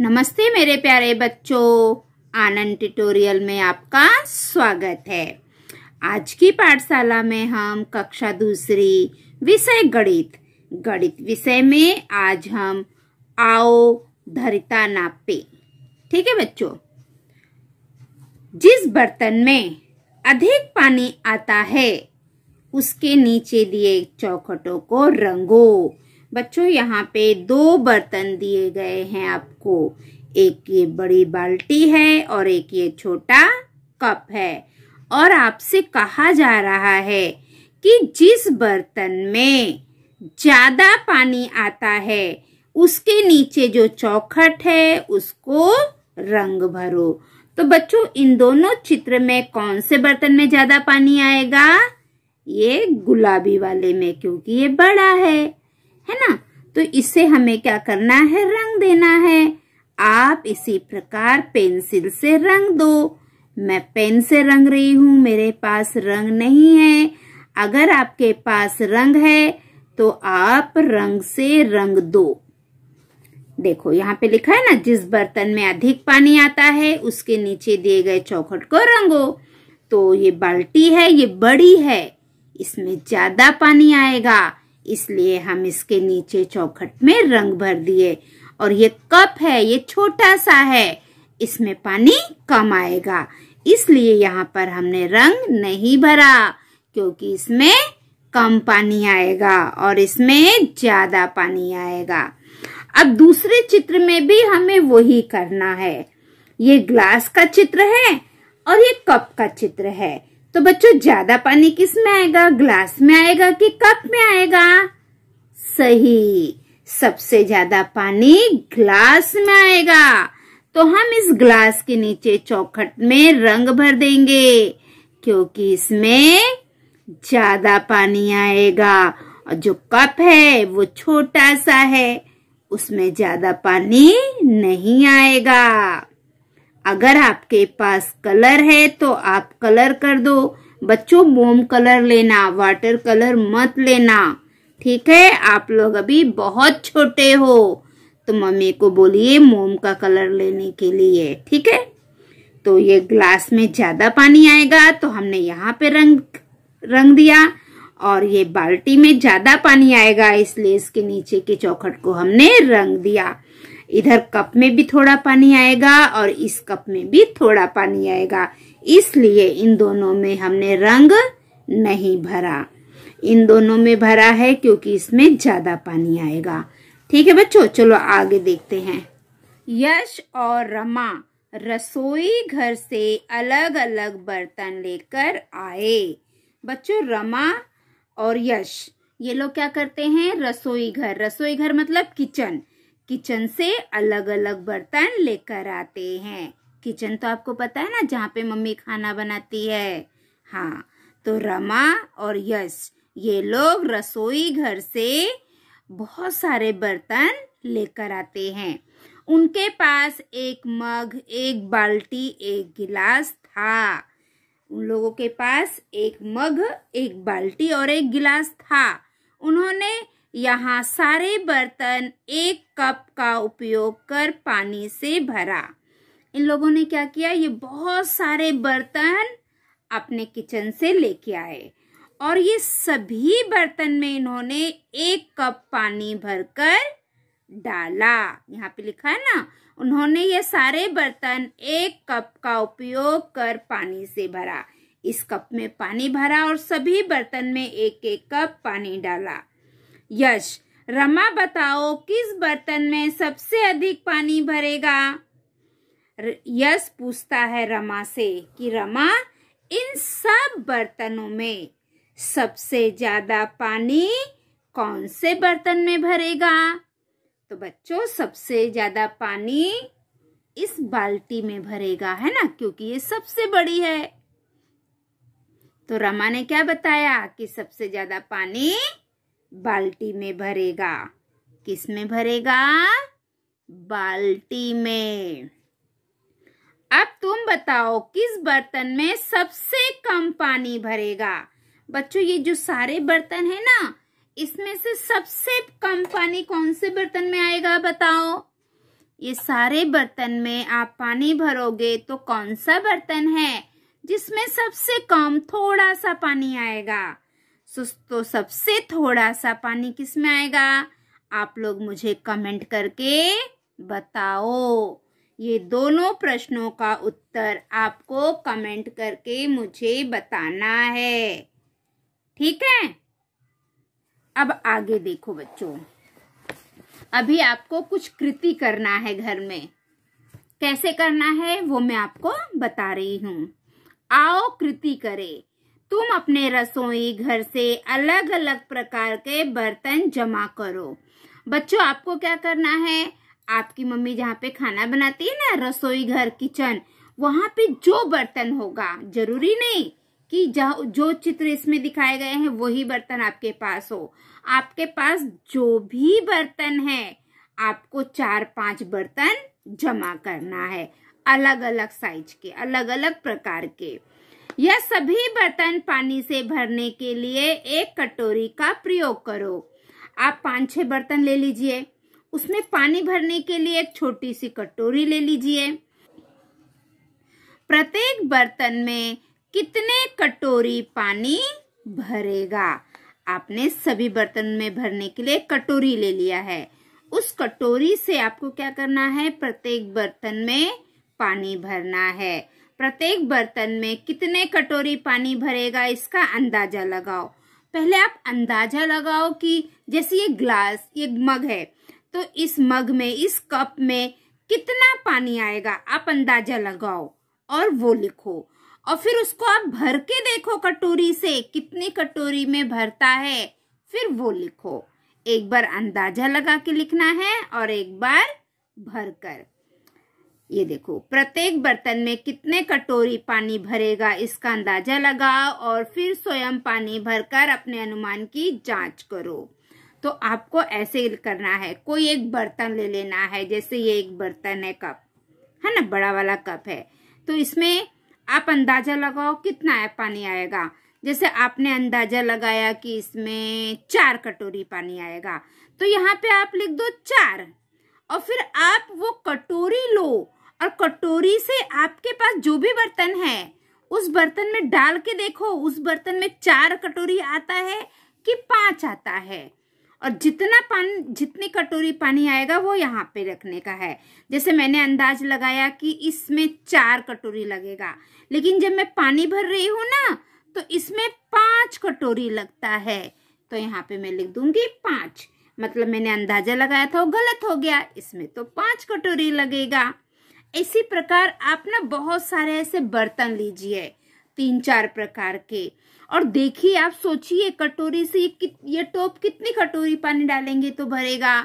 नमस्ते मेरे प्यारे बच्चों आनंद ट्यूटोरियल में आपका स्वागत है आज की पाठशाला में हम कक्षा दूसरी विषय गणित गणित विषय में आज हम आओ धरिता नापे ठीक है बच्चों जिस बर्तन में अधिक पानी आता है उसके नीचे दिए चौखटों को रंगो बच्चों यहाँ पे दो बर्तन दिए गए हैं आपको एक ये बड़ी बाल्टी है और एक ये छोटा कप है और आपसे कहा जा रहा है कि जिस बर्तन में ज्यादा पानी आता है उसके नीचे जो चौखट है उसको रंग भरो तो बच्चों इन दोनों चित्र में कौन से बर्तन में ज्यादा पानी आएगा ये गुलाबी वाले में क्योंकि ये बड़ा है है ना तो इसे हमें क्या करना है रंग देना है आप इसी प्रकार पेंसिल से रंग दो मैं पेन से रंग रही हूँ मेरे पास रंग नहीं है अगर आपके पास रंग है तो आप रंग से रंग दो देखो यहाँ पे लिखा है ना जिस बर्तन में अधिक पानी आता है उसके नीचे दिए गए चौखट को रंगो तो ये बाल्टी है ये बड़ी है इसमें ज्यादा पानी आएगा इसलिए हम इसके नीचे चौखट में रंग भर दिए और ये कप है ये छोटा सा है इसमें पानी कम आएगा इसलिए यहाँ पर हमने रंग नहीं भरा क्योंकि इसमें कम पानी आएगा और इसमें ज्यादा पानी आएगा अब दूसरे चित्र में भी हमें वही करना है ये ग्लास का चित्र है और ये कप का चित्र है तो बच्चों ज्यादा पानी किस में आएगा ग्लास में आएगा कि कप में आएगा सही सबसे ज्यादा पानी ग्लास में आएगा तो हम इस ग्लास के नीचे चौखट में रंग भर देंगे क्योंकि इसमें ज्यादा पानी आएगा और जो कप है वो छोटा सा है उसमें ज्यादा पानी नहीं आएगा अगर आपके पास कलर है तो आप कलर कर दो बच्चों मोम कलर लेना वाटर कलर मत लेना ठीक है आप लोग अभी बहुत छोटे हो तो मम्मी को बोलिए मोम का कलर लेने के लिए ठीक है तो ये ग्लास में ज़्यादा पानी आएगा तो हमने यहाँ पे रंग रंग दिया और ये बाल्टी में ज़्यादा पानी आएगा इसलिए इसके नीचे के चौखट को हमने रंग दिया इधर कप में भी थोड़ा पानी आएगा और इस कप में भी थोड़ा पानी आएगा इसलिए इन दोनों में हमने रंग नहीं भरा इन दोनों में भरा है क्योंकि इसमें ज्यादा पानी आएगा ठीक है बच्चों चलो आगे देखते हैं यश और रमा रसोई घर से अलग अलग बर्तन लेकर आए बच्चों रमा और यश ये लोग क्या करते हैं रसोई घर रसोई घर मतलब किचन किचन से अलग अलग बर्तन लेकर आते हैं किचन तो आपको पता है ना जहाँ पे मम्मी खाना बनाती है हाँ तो रमा और यश ये लोग रसोई घर से बहुत सारे बर्तन लेकर आते हैं उनके पास एक मग एक बाल्टी एक गिलास था उन लोगों के पास एक मग एक बाल्टी और एक गिलास था उन्होंने यहाँ सारे बर्तन एक कप का उपयोग कर पानी से भरा इन लोगों ने क्या किया ये बहुत सारे बर्तन अपने किचन से लेके आए और ये सभी बर्तन में इन्होंने एक कप पानी भरकर डाला यहाँ पे लिखा है ना उन्होंने ये सारे बर्तन एक कप का उपयोग कर पानी से भरा इस कप में पानी भरा और सभी बर्तन में एक एक कप पानी डाला यश रमा बताओ किस बर्तन में सबसे अधिक पानी भरेगा यश पूछता है रमा से कि रमा इन सब बर्तनों में सबसे ज्यादा पानी कौन से बर्तन में भरेगा तो बच्चों सबसे ज्यादा पानी इस बाल्टी में भरेगा है ना क्योंकि ये सबसे बड़ी है तो रमा ने क्या बताया कि सबसे ज्यादा पानी बाल्टी में भरेगा किस में भरेगा बाल्टी में अब तुम बताओ किस बर्तन में सबसे कम पानी भरेगा बच्चों ये जो सारे बर्तन है ना इसमें से सबसे कम पानी कौन से बर्तन में आएगा बताओ ये सारे बर्तन में आप पानी भरोगे तो कौन सा बर्तन है जिसमें सबसे कम थोड़ा सा पानी आएगा तो सबसे थोड़ा सा पानी किस में आएगा आप लोग मुझे कमेंट करके बताओ ये दोनों प्रश्नों का उत्तर आपको कमेंट करके मुझे बताना है ठीक है अब आगे देखो बच्चों अभी आपको कुछ कृति करना है घर में कैसे करना है वो मैं आपको बता रही हूं आओ कृति करें तुम अपने रसोई घर से अलग अलग प्रकार के बर्तन जमा करो बच्चों आपको क्या करना है आपकी मम्मी जहाँ पे खाना बनाती है ना रसोई घर किचन वहाँ पे जो बर्तन होगा जरूरी नहीं कि जो चित्र इसमें दिखाए गए हैं वही बर्तन आपके पास हो आपके पास जो भी बर्तन है आपको चार पांच बर्तन जमा करना है अलग अलग साइज के अलग अलग प्रकार के यह सभी बर्तन पानी से भरने के लिए एक कटोरी का प्रयोग करो आप पांच छह बर्तन ले लीजिए उसमें पानी भरने के लिए एक छोटी सी कटोरी ले लीजिए प्रत्येक बर्तन में कितने कटोरी पानी भरेगा आपने सभी बर्तन में भरने के लिए कटोरी ले लिया है उस कटोरी से आपको क्या करना है प्रत्येक बर्तन में पानी भरना है प्रत्येक बर्तन में कितने कटोरी पानी भरेगा इसका अंदाजा लगाओ पहले आप अंदाजा लगाओ कि जैसे ये ग्लास ये मग है तो इस मग में इस कप में कितना पानी आएगा आप अंदाजा लगाओ और वो लिखो और फिर उसको आप भर के देखो कटोरी से कितनी कटोरी में भरता है फिर वो लिखो एक बार अंदाजा लगा के लिखना है और एक बार भरकर ये देखो प्रत्येक बर्तन में कितने कटोरी पानी भरेगा इसका अंदाजा लगाओ और फिर स्वयं पानी भरकर अपने अनुमान की जांच करो तो आपको ऐसे करना है कोई एक बर्तन ले लेना है जैसे ये एक बर्तन है कप है ना बड़ा वाला कप है तो इसमें आप अंदाजा लगाओ कितना है पानी आएगा जैसे आपने अंदाजा लगाया कि इसमें चार कटोरी पानी आएगा तो यहाँ पे आप लिख दो चार और फिर आप वो कटोरी लो और कटोरी से आपके पास जो भी बर्तन है उस बर्तन में डाल के देखो उस बर्तन में चार कटोरी आता है कि पांच आता है और जितना पानी जितनी कटोरी पानी आएगा वो यहाँ पे रखने का है जैसे मैंने अंदाज लगाया कि इसमें चार कटोरी लगेगा लेकिन जब मैं पानी भर रही हूँ ना तो इसमें पांच कटोरी लगता है तो यहाँ पे मैं लिख दूंगी पांच मतलब मैंने अंदाजा लगाया था वो गलत हो गया इसमें तो पांच कटोरी लगेगा इसी प्रकार आप ना बहुत सारे ऐसे बर्तन लीजिए तीन चार प्रकार के और देखिए आप सोचिए कटोरी से ये, ये टोप कितनी कटोरी पानी डालेंगे तो भरेगा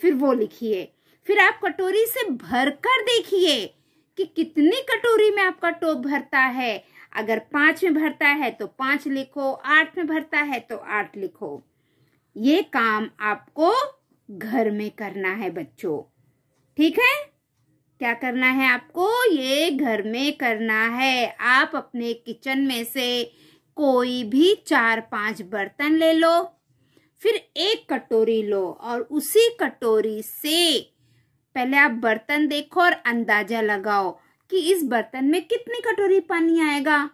फिर वो लिखिए फिर आप कटोरी से भर कर देखिए कि कितनी कटोरी में आपका टोप भरता है अगर पांच में भरता है तो पांच लिखो आठ में भरता है तो आठ लिखो ये काम आपको घर में करना है बच्चों ठीक है क्या करना है आपको ये घर में करना है आप अपने किचन में से कोई भी चार पांच बर्तन ले लो फिर एक कटोरी लो और उसी कटोरी से पहले आप बर्तन देखो और अंदाजा लगाओ कि इस बर्तन में कितनी कटोरी पानी आएगा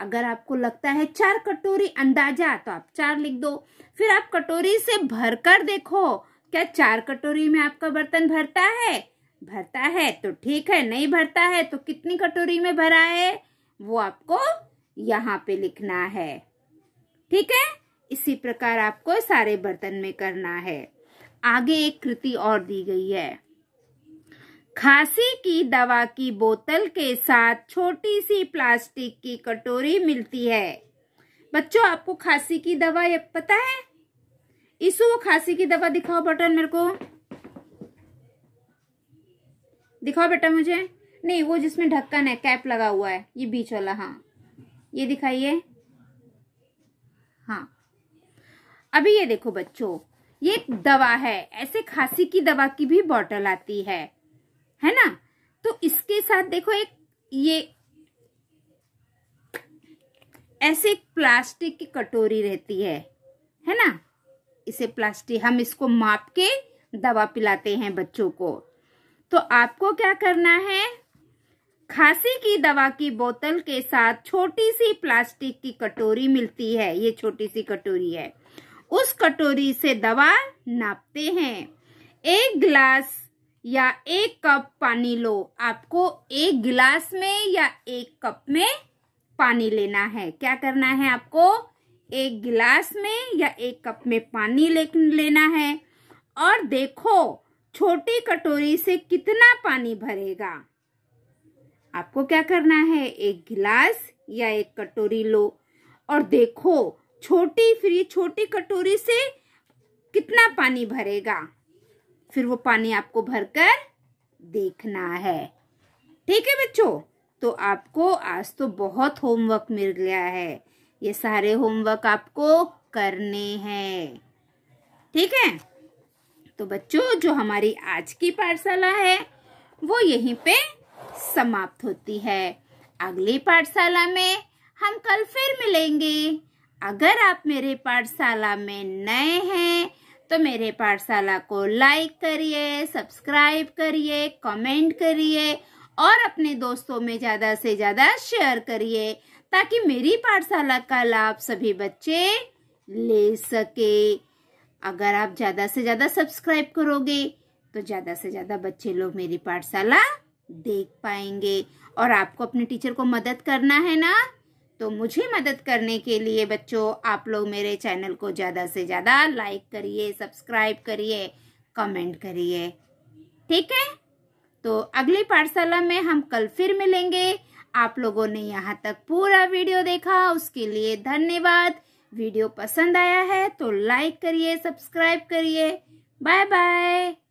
अगर आपको लगता है चार कटोरी अंदाजा तो आप चार लिख दो फिर आप कटोरी से भर कर देखो क्या चार कटोरी में आपका बर्तन भरता है भरता है तो ठीक है नहीं भरता है तो कितनी कटोरी में भरा है वो आपको यहाँ पे लिखना है ठीक है इसी प्रकार आपको सारे बर्तन में करना है आगे एक कृति और दी गई है खांसी की दवा की बोतल के साथ छोटी सी प्लास्टिक की कटोरी मिलती है बच्चों आपको खांसी की दवा ये पता है इसु वो खांसी की दवा दिखाओ बटन मेरे को दिखाओ बेटा मुझे नहीं वो जिसमें ढक्कन है कैप लगा हुआ है ये बीच वाला हाँ ये दिखाइए हाँ अभी ये देखो बच्चों ये दवा है ऐसे खांसी की दवा की भी बोतल आती है है ना तो इसके साथ देखो एक ये ऐसे प्लास्टिक की कटोरी रहती है है ना इसे प्लास्टिक हम इसको माप के दवा पिलाते हैं बच्चों को तो आपको क्या करना है खांसी की दवा की बोतल के साथ छोटी सी प्लास्टिक की कटोरी मिलती है ये छोटी सी कटोरी है उस कटोरी से दवा नापते हैं एक गिलास या एक कप पानी लो आपको एक गिलास में या एक कप में पानी लेना है क्या करना है आपको एक गिलास में या एक कप में पानी ले, लेना है और देखो छोटी कटोरी से कितना पानी भरेगा आपको क्या करना है एक गिलास या एक कटोरी लो और देखो छोटी फ्री छोटी कटोरी से कितना पानी भरेगा फिर वो पानी आपको भरकर देखना है ठीक है बच्चों तो आपको आज तो बहुत होमवर्क मिल गया है ये सारे होमवर्क आपको करने हैं ठीक है तो बच्चों जो हमारी आज की पाठशाला है वो यहीं पे समाप्त होती है अगली पाठशाला में हम कल फिर मिलेंगे अगर आप मेरे पाठशाला में नए हैं तो मेरे पाठशाला को लाइक करिए सब्सक्राइब करिए कमेंट करिए और अपने दोस्तों में ज़्यादा से ज़्यादा शेयर करिए ताकि मेरी पाठशाला का लाभ सभी बच्चे ले सके अगर आप ज़्यादा से ज़्यादा सब्सक्राइब करोगे तो ज़्यादा से ज़्यादा बच्चे लोग मेरी पाठशाला देख पाएंगे और आपको अपने टीचर को मदद करना है ना तो मुझे मदद करने के लिए बच्चों आप लोग मेरे चैनल को ज़्यादा से ज़्यादा लाइक करिए सब्सक्राइब करिए कमेंट करिए ठीक है तो अगली पाठशाला में हम कल फिर मिलेंगे आप लोगों ने यहाँ तक पूरा वीडियो देखा उसके लिए धन्यवाद वीडियो पसंद आया है तो लाइक करिए सब्सक्राइब करिए बाय बाय